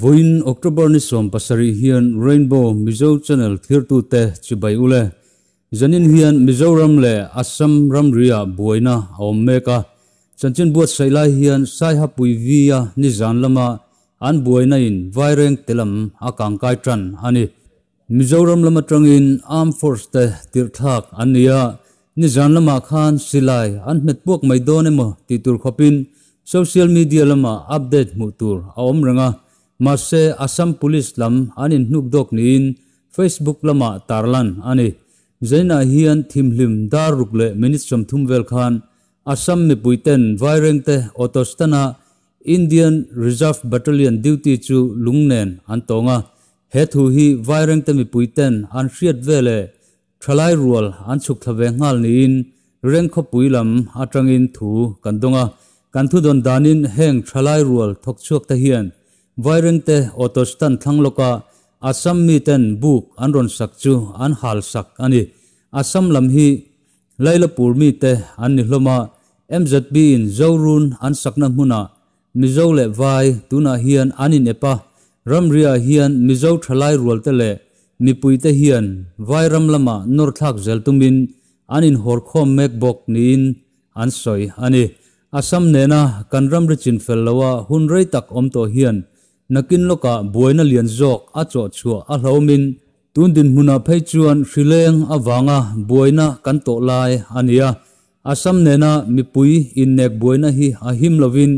voin october ni som pasari hian rainbow mizo channel thirtu te chibai ule zanin hian mizoram le assam ramria buaina ommeka chanchin buat sailai hian sai hapui via ni lama an buaina in vaireng telam akangkai tran ani mizoram lama tangin Armed force te tirthak ania ni zanlama khan silai an met buak maidonemo titur khopin social media lama update mutur aom ranga marse Assam Police lam anin nukdok niin Facebook lama tarlan ani zaina hian thimhlim dar rukle ministram thumvel khan Assam mi puiten vairengte otostana Indian Reserve Battalion duty chu lungnen antonga hethu hi vairengte mi puiten an riat vele thalai rual an chuk thlawe ngal niin rengkho puilam in thu kandonga kanthu don danin heng thalai rual thok chuak ta hian vaireng te otostan thangloka asam mi ten buk an ron sak chu an hal sak ani asam lâm hi lailapur mi te an ni hloma mzb in zorun an sakna hmuna mizo le vai tuna hian anin epa ramria hian mizo thalai rual te le pui te hian vai ram lama nor thak zel tumin anin hor khom mek bok niin an soi ani asam nena ram ri chin fel lawa hun rei tak om to hian nakin loka buaina lian jok a chaw chua a hlomin tundin huna phei chuan hrileng awanga buaina kan to lai ania asam nena nè buổi buaina hi a him lovin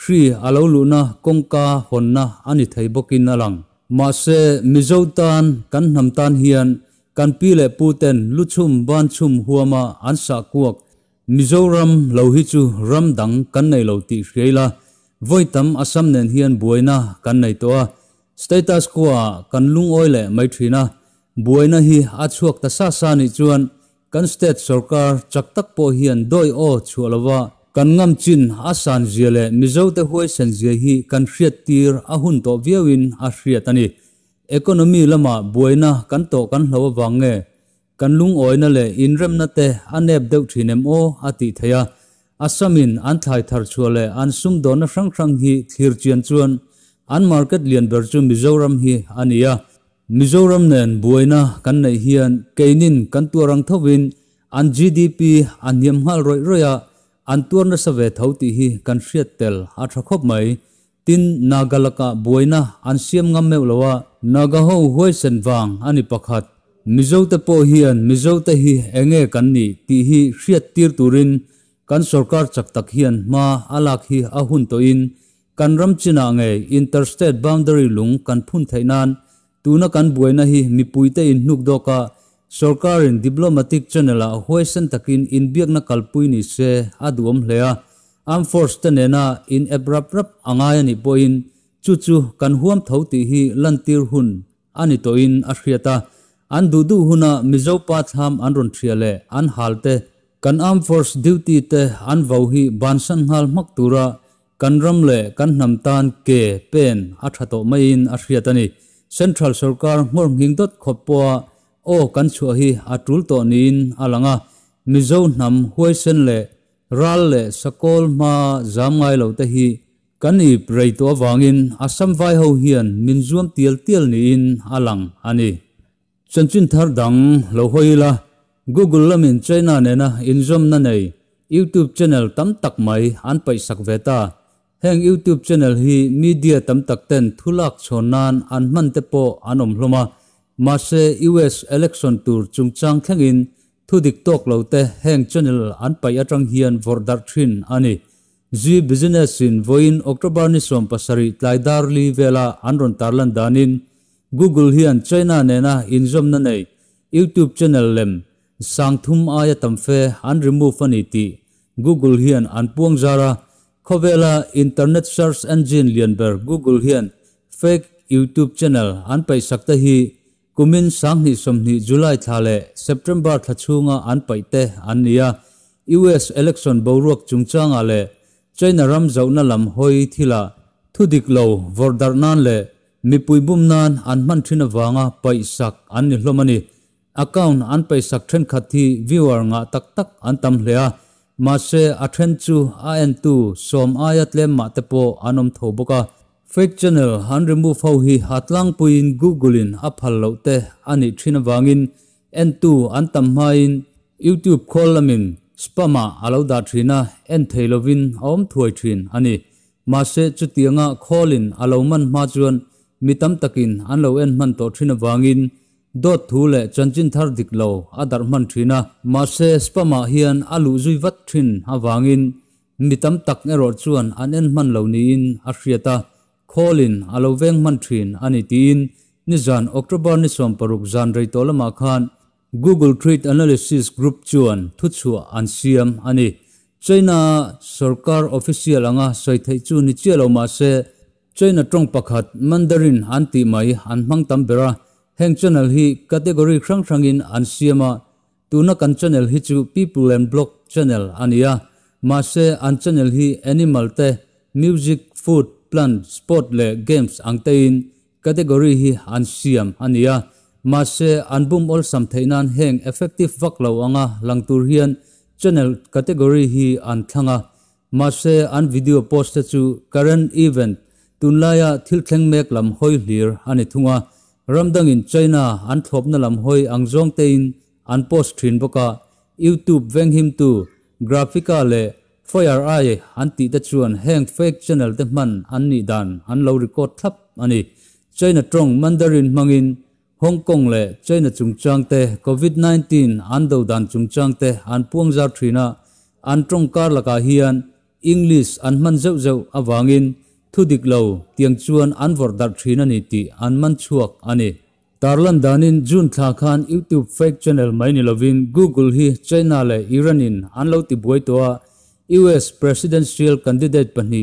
shri alo luna kongka honna ani thei bokin alang ma se mizotan kan namtan hian kan pile puten luchum ban chum huama ansa kuak mizoram lo hi chu ramdang kan nei lo ti hreila voi tam asam nen hian buaina kan nei to status quo kan lung oi le mai thina na hi achuak ta xa sa ni chuan kan state sarkar chak tak po hian doi o chualawa kan ngam chin asan ziale mizo te huai san zia hi kan hriat tir a hun to viawin a hriat ani economy lama buaina kan to kan hlo wange kan lung oina le inrem na te anep deuh thinem o ati thaya Asamin an thai thar chuale an sum dona rang rang hi thir chian chuan an market lian ber chu Mizoram hi ania Mizoram nen buaina kan nei hian keinin kan tuarang thovin an GDP an niam hal roi roya an tuarna save thauti hi kan hriat tel a thakop mai tin nagalaka buaina an siam ngam meu lawa nagaho huai sen wang ani pakhat Mizo te po hian Mizo te hi enge kan ni ti hi hriat tir turin kan sorkar chak tak hian ma alak hi ahun to in kan ram china nge interstate boundary lung kan phun thainan tuna kan buaina hi te in nuk do ka sorkar in diplomatic channel doka सरकार इन diplomatic channel होसन तकिन इन बियक न कलपुई नि से आदुम लेया आम फोर्स तनेना इन एब्रप chu अंगाय नि पोइन चुचु hi lantir hun ani to in a hriata an du du huna mizopa tham अन रोन थ्रियले अन हालते kan armed force duty te an vau hi ban sang hal mak tura kan ram le kan nam tan ke pen a tha to mai in a hriat ani central sarkar ngor hing dot khop po o kan chu hi atul to nin alanga mizo nam huai sen le ral le sakol ma zamai lo te hi kan i prei to wangin asam vai ho hian minzuam tiel tiel ni in alang ani chanchin thar dang lo hoila Google là mình chơi nà nè na in zoom na này YouTube channel tấm tắc máy ăn bảy sắc về ta heng YouTube channel hi media tên tak ten cho chonan an man te po anom Mà ma se US election tour chung chang thu thudik tok lo te heng channel an pai atang hian vordar thin ani ji business in in october ni som pasari tlaidar li vela anron tarlan danin google hian china in zoom na nei youtube channel lem sang thum aya tamfe an remove ani ti google hiện an puang zara khovela internet search engine lianber google hiện fake youtube channel an pai sakta hi kumin sang ni som ni july thale september thachunga an pay te an nia us election bầu boruak chungchanga le china ram zauna lam hoi thila thu thudik lo vordarnan le mi pui bum nan an man thina wanga pai sak an ni hlomani account an pay sak thren khathi viewer nga tak tak an tam hlea ma se a chu an tu som ayat lem ma te po anom tho fake channel han remove how hi hatlang puin google in a phal lo te ani thrin wangin an tu an tam hain youtube call lamin spama alo da thrina en thailowin om thoi thrin ani ma se chutianga call in alo man ma chuan mitam takin an lo en man to thrin wangin dot thu chân chanchin thar dịch diklo adar man thina ma se spama hian alu zui vat thin awangin mitam tak ero chuan anen man lo ni in ahriata kholin aloveng man thin ani tin nizan october ni som paruk zan rei tolama khan google trade analysis group chuan thu chu an siam ani china sarkar official anga saithei chu ni chelo ma se china tong pakhat mandarin anti mai mang tam bera heng channel hi category hrang hrangin an siama tuna kan channel hi chu people and blog channel ania ma se an channel hi animal te music food plant sport le games angtein category hi an siam ania ma se an bum ol sam theinan heng effective vak lo anga langtur hian channel category hi an thlanga ma se an video post chu current event tunlaya thilthleng mek lam hoi hlir ani thunga ramdang in China an thop na lam hoi ang zong te in an post trên thin cả YouTube vang him tu graphica le fire ai an ti ta chuan heng fake channel te man an ni dan an lo record thap ani China trong Mandarin mangin Hong Kong le China chung chang te COVID-19 an do dan chung chang te an puang zar thina an trong kar laka hian English an man zau vang awangin thudik lo tiang chuan anwar dar thina ni ti anman chuak ani tarlan danin jun tha khan youtube fake channel maini ni lovin google hi china le iran in anlo ti boi towa us presidential candidate pani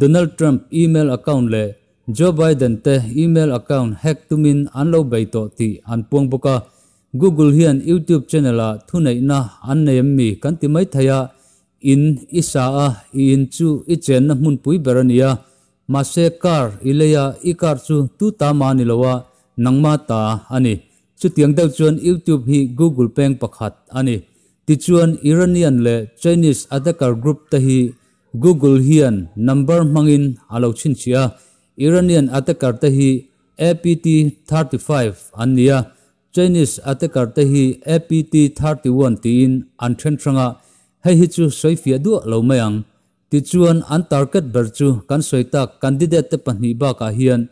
donald trump email account le joe biden te email account hack tumin anlo bai to ti anpuang buka google hian youtube channel a thunai na an nem mi kan thaya in isa a in chu i chen na mun pui berania mā shē kār ilayā i kār chū tū tā mā nīla wā nāng mā tā ānī chū tiāng dāw chū wān YouTube hī Google Peng pakhāt ānī tī chū Iranian le Chinese Attacker Group tā hī Google hī number māng in ālau chīn Iranian Attacker tā hī APT 35 ānī ā Chinese Attacker tā hī APT 31 tī in ān chēn chāng ā hē hī chū shwaifi adu ti chuan an target ber chu kan soita candidate pahnih ba ka ah hian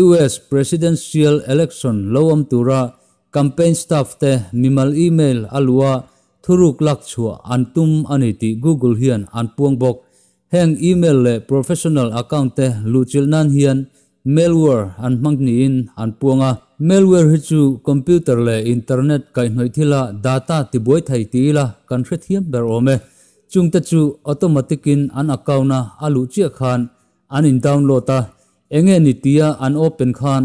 US presidential election lowam tura campaign staff te mimal email alua thuruk lak chua antum aniti Google hian an puang bok heng email le professional account te luchil nan hian malware an mangni in an puanga malware hi chu computer le internet kai noi thila data ti boi thai ti la kan thiam ber ome chung ta chu automatic in an account na alu chi khan an in download ta enge ni tia an open khan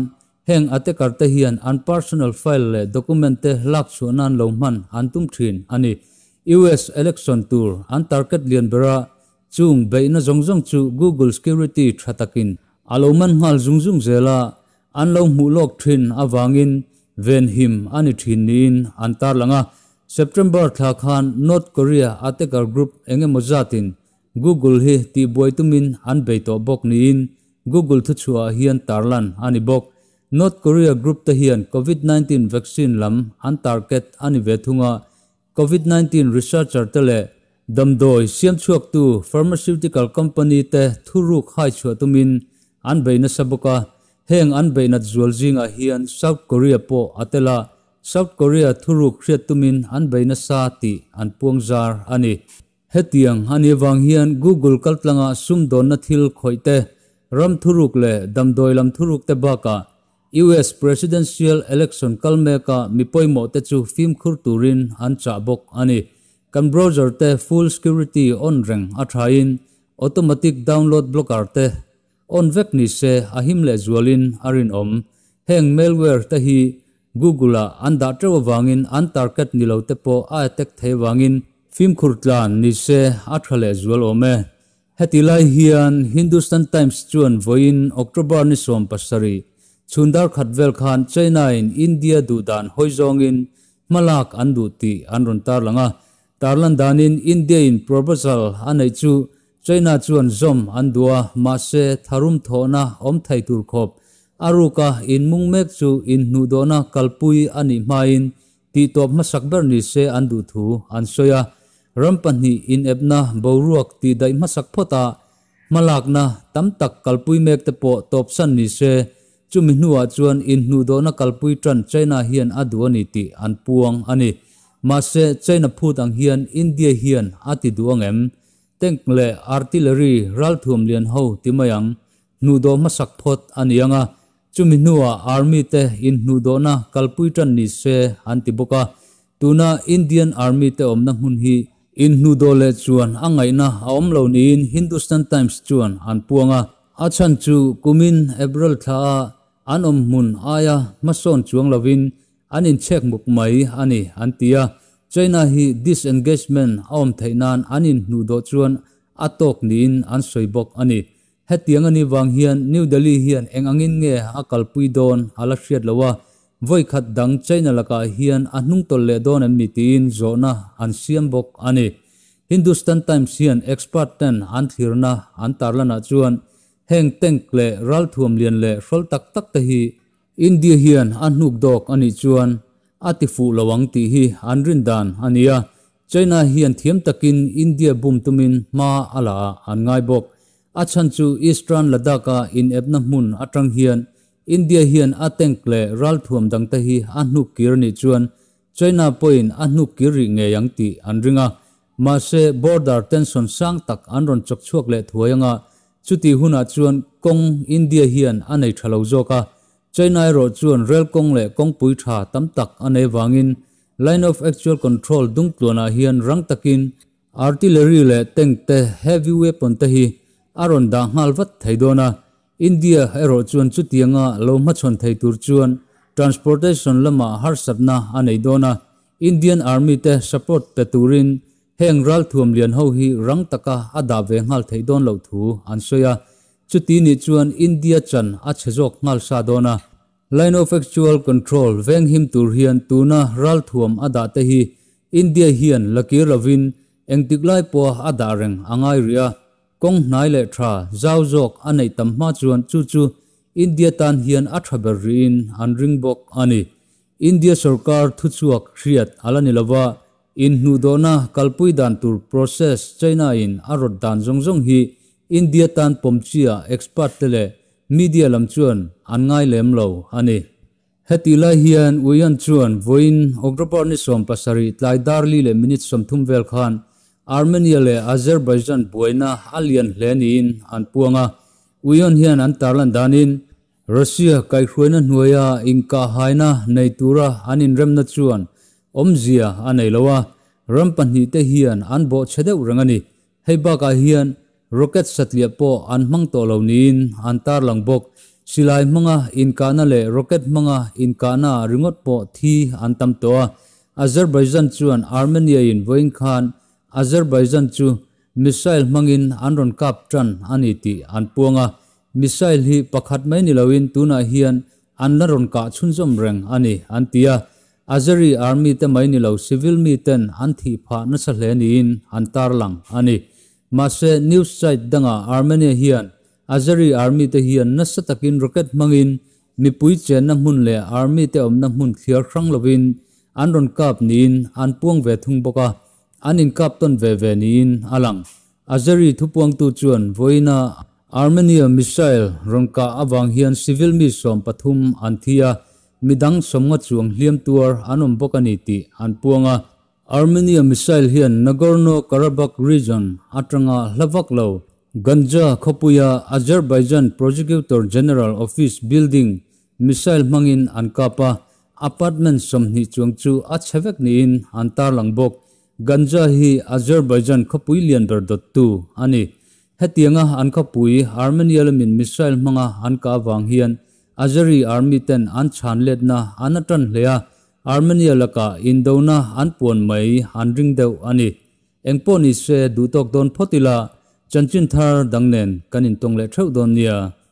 heng ate karta hian an personal file le document te lak chu nan lo man an tum thin ani us election tour an target lian bera chung be na zong chu google security thatakin aloman hal zung zung zela an lo mu lok thin awangin ven him ani thin nin an tar langa September thla khan North Korea Atekar Group enge mojatin Google hi ti boitumin an beito bok ni in Google thu chua hian tarlan ani bok North Korea Group te hian COVID-19 vaccine lam an target ani ve thunga COVID-19 researcher tele damdoi siam chuak tu pharmaceutical company te thuru khai chua tumin an beina saboka heng an beina zual jinga hian South Korea po atela South Korea thuru riat tumin an beina sa ti an puang zar ani hetiang ani wang hian Google kaltlanga sum don na thil khoite ram thuruk le damdoi lam thuruk te baka US presidential election kalme ka mo te chu film khurturin an cha bok ani kan browser te full security on reng athain automatic download blocker te on vek ni se ahim le zualin arin om heng malware te hi Google an da vang in, an target nilo tepo a tek vang in, phim khurtlan ni se a thale zual ome heti lai hian Hindustan Times chuan voin October ni som pasari chundar khatvel khan China in India du dan in, malak an du ti an run tar langa dan in, India in proposal anai chu China chuan zom an dua ma se tharum thona om thay tur khop อรุกะอินมุงเมกซูอินนูดดนาคัลปุยอันิมาอินตีตบมาสักเบอร์นิเซอันดูทูอันโซยารัมปันีอินเอบนาบารุกตีได้มาสักพตามาลักนาตัมตักคัลปุยเมกเตปอตบสันนิเซจุมินัวจวนอินนูดดนาคัลปุยจันเจนาเฮียนอดัวนิติอันปวงอันิมาเซเจนพูดังเฮียนอินเดียเฮียนอติดวงเอ็มเต็งเล่อาร์ติลเลอรีรัลทูมเลียนเฮาติมายังนูโดมาสักพตอันยังอ่ะ chumi nuwa army te in nu do na kalpui tan ni se anti boka tuna indian army te omna hun hi in nu do le chuan angai na aom lo ni in hindustan times chuan an puanga achan chu kumin april tha an om mun aya mason chuang lovin an in check muk mai ani antia china hi disengagement aom thainan an in nu do chuan atok ni in an soibok ani hết hetiang ani wang hian new delhi anh anh angin nge akal pui don ala hriat lowa voi khat dang chaina laka hiền a nung tol le don an mitin zona an siam bok ani hindustan times hiền expert ten an thirna an tarlana chuan heng teng le ral thum lian le hrol tak tak te hi india hian an hnuk dok ani chuan atifu lawang ti hi an rin dan ania china hian thiam takin india bum tumin ma ala an ngai bok achan chu eastern ladaka in ebna mun atang hian india hian atengkle ral thuam dang te hi anu kirni chuan china point anu kiri nge yang ti anringa ma se border tension sang tak anron chok chuak le thuanga chuti huna chuan kong india hian anei thalo zoka china ro chuan rel kong le kong pui tha tam tak anei wangin line of actual control dung tlona hian rang takin artillery le tengte heavy weapon te hi Aronda ngaal wat thay doona, India ero chuan chutiya ngaa lau machon thay tur chuan, transportation lamaa harsat naa anay doona, Indian Army teh support teh turin, heng ralthuam liyan hauhi rang takaa adaa vay ngaal thay doon lau thuu ansoya, chuti ni chuan India chan achay jok ngaal saa doona. Line of Actual Control vayng him turhiyan tu naa ralthuam adaa tahi, India hiyan laki ra vyn, eng tiklai poa adaa rang angay kong nai le tra zau jok anei tam ma chuan chu chu India tan hian a tha berin an ring bok ani India sarkar thu chuak hriat alani lawa in nu dona kalpui dan tur process China in arot dan jong jong hi India tan pomchia expert tele media lam chuan an ngai lem lo ani heti la hian uyan chuan voin ogropar ni som pasari tlai darli le minute som thum vel khan Armenia le Azerbaijan buaina alian hlenin an puanga uyon hian an tarlan danin Russia kai khruina nuaya inka haina neitura anin remna chuan omzia anei lowa rampan hi te hian an bo chedeu rangani heiba ka hian rocket satlia po an mang to lo nin an tar lang bok silai manga na le rocket manga inkana ringot po thi an tam to Azerbaijan chuan Armenia in voin khan Azerbaijan chu missile mangin anron kap tran ani ti anpuanga missile hi pakhat mai ni loin tuna hian anna ka chunjom reng ani antia Azeri army te mai ni lo civil mi ten anthi pha na sa hle ni in an lang ani mase news site danga Armenia hian Azeri army te hian na sa takin rocket mangin mi pui che na mun le army te omna na mun thir khrang lovin anron kap ni in anpuang ve thung boka anin kapton ve ve niin alang azeri tupuang tu chuan voina armenia missile ronka avang hian civil mission pathum anthia midang somnga chuang hliam tuar anom bokani ti anpuanga armenia missile hian nagorno karabakh region atanga lavak lo ganja khopuya azerbaijan prosecutor general office building missile mangin ankapa apartment somni chuang chu achhevek niin antar langbok ganja hi azerbaijan khapuilian berdotu ani hetianga an khapui armenia min missile manga an ka wang hian azeri army ten an chanlet na anatan leya armenia laka indona an pon mai an ring deu ani engponi se dutok don photila chanchin thar dangnen kanin tongle theu don nia